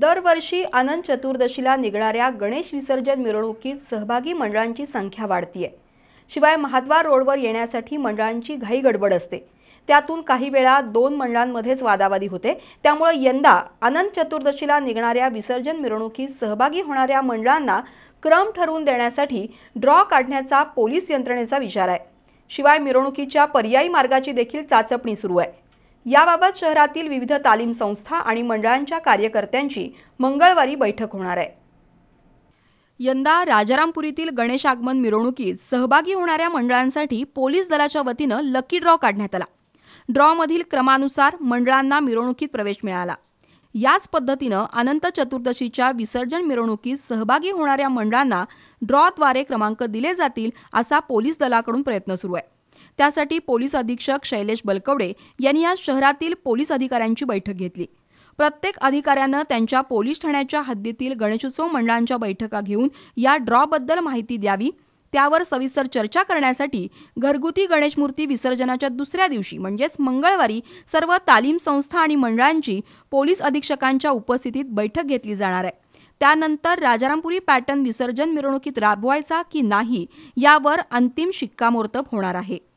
दरवर्षी आनंद चतुर्दशीला निघणाऱ्या गणेश विसर्जन मिरवणुकीत सहभागी मंडळांची संख्या वाढतीये शिवाय महाद्वार रोडवर येण्यासाठी मंडळांची घाई गडबड असते त्यातून काही वेळा दोन मंडळांमध्येच वादावादी होते त्यामुळे यंदा आनंद चतुर्दशीला निघणाऱ्या विसर्जन मिरवणुकीत सहभागी होणाऱ्या मंडळांना क्रम ठरवून देण्यासाठी ड्रॉ काढण्याचा पोलीस यंत्रणेचा विचार आहे शिवाय मिरवणुकीच्या पर्यायी मार्गाची देखील चाचपणी सुरू आहे याबाबत शहरातील विविध तालीम संस्था आणि मंडळांच्या कार्यकर्त्यांची मंगळवारी बैठक होणार आहे यंदा राजारामपुरीतील गणेश आगमन मिरवणुकीत सहभागी होणाऱ्या मंडळांसाठी पोलीस दलाच्या वतीनं लकी ड्रॉ काढण्यात आला ड्रॉमधील क्रमानुसार मंडळांना मिरवणुकीत प्रवेश मिळाला याच पद्धतीनं अनंत चतुर्दशीच्या विसर्जन मिरवणुकीत सहभागी होणाऱ्या मंडळांना ड्रॉद्वारे क्रमांक दिले जातील असा पोलीस दलाकडून प्रयत्न सुरू आहे त्यासाठी पोलीस अधीक्षक शैलेश बलकवडे यांनी आज शहरातील पोलीस अधिकाऱ्यांची बैठक घेतली प्रत्येक अधिकाऱ्यानं त्यांच्या पोलीस ठाण्याच्या हद्दीतील गणेशोत्सव मंडळांच्या बैठका घेऊन या ड्रॉबद्दल माहिती द्यावी त्यावर सविस्तर चर्चा करण्यासाठी घरगुती गणेशमूर्ती विसर्जनाच्या दुसऱ्या दिवशी म्हणजेच मंगळवारी सर्व तालीम संस्था आणि मंडळांची पोलीस अधीक्षकांच्या उपस्थितीत बैठक घेतली जाणार आहे त्यानंतर राजारामपुरी पॅटर्न विसर्जन मिरवणुकीत राबवायचा की नाही यावर अंतिम शिक्कामोर्तब होणार आहे